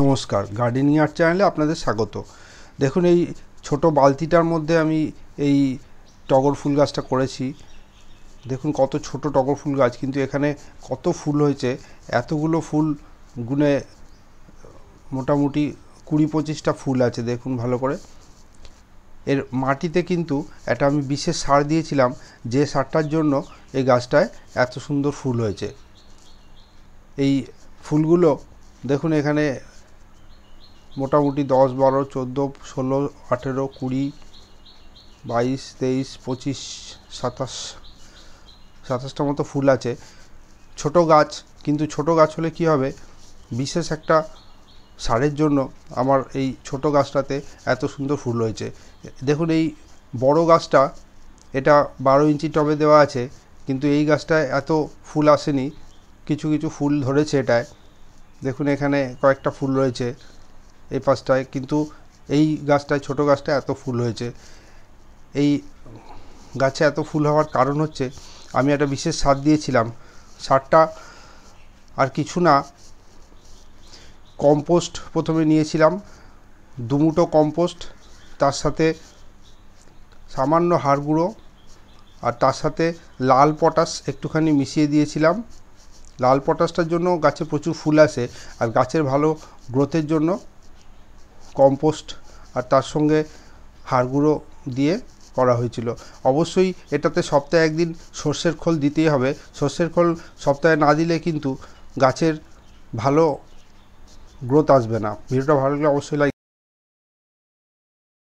নমস্কার আর্ট চ্যানেলে আপনাদের স্বাগত দেখুন এই ছোট বালতিটার মধ্যে আমি এই টগর ফুল গাছটা করেছি দেখুন কত ছোট টগর ফুল গাছ কিন্তু এখানে কত ফুল হয়েছে এতগুলো ফুল গুনে মোটামুটি কুড়ি পঁচিশটা ফুল আছে দেখুন ভালো করে এর মাটিতে কিন্তু একটা আমি বিশেষ সার দিয়েছিলাম যে সারটার জন্য এই গাছটায় এত সুন্দর ফুল হয়েছে এই ফুলগুলো দেখুন এখানে মোটামুটি দশ বারো চোদ্দো ষোলো আঠেরো কুড়ি বাইশ তেইশ পঁচিশ সাতাশ সাতাশটা মতো ফুল আছে ছোট গাছ কিন্তু ছোট গাছ হলে কি হবে বিশেষ একটা সারের জন্য আমার এই ছোট গাছটাতে এত সুন্দর ফুল হয়েছে দেখুন এই বড় গাছটা এটা বারো ইঞ্চি টবে দেওয়া আছে কিন্তু এই গাছটায় এত ফুল আসেনি কিছু কিছু ফুল ধরেছে এটায় দেখুন এখানে কয়েকটা ফুল রয়েছে এই পাঁচটায় কিন্তু এই গাছটায় ছোট গাছটায় এত ফুল হয়েছে এই গাছে এত ফুল হওয়ার কারণ হচ্ছে আমি একটা বিশেষ সার দিয়েছিলাম সারটা আর কিছু না কম্পোস্ট প্রথমে নিয়েছিলাম দুমুটো কম্পোস্ট তার সাথে সামান্য হাড় গুঁড়ো আর তার সাথে লাল পটাশ একটুখানি মিশিয়ে দিয়েছিলাম লাল পটাশটার জন্য গাছে প্রচুর ফুল আসে আর গাছের ভালো গ্রোথের জন্য কম্পোস্ট আর তার সঙ্গে হাড় গুঁড়ো দিয়ে করা হয়েছিল অবশ্যই এটাতে সপ্তাহে একদিন সর্ষের খোল দিতেই হবে সর্ষের খোল সপ্তাহে না দিলে কিন্তু গাছের ভালো গ্রোথ আসবে না ভিডিওটা ভালো লাগলে অবশ্যই লাইক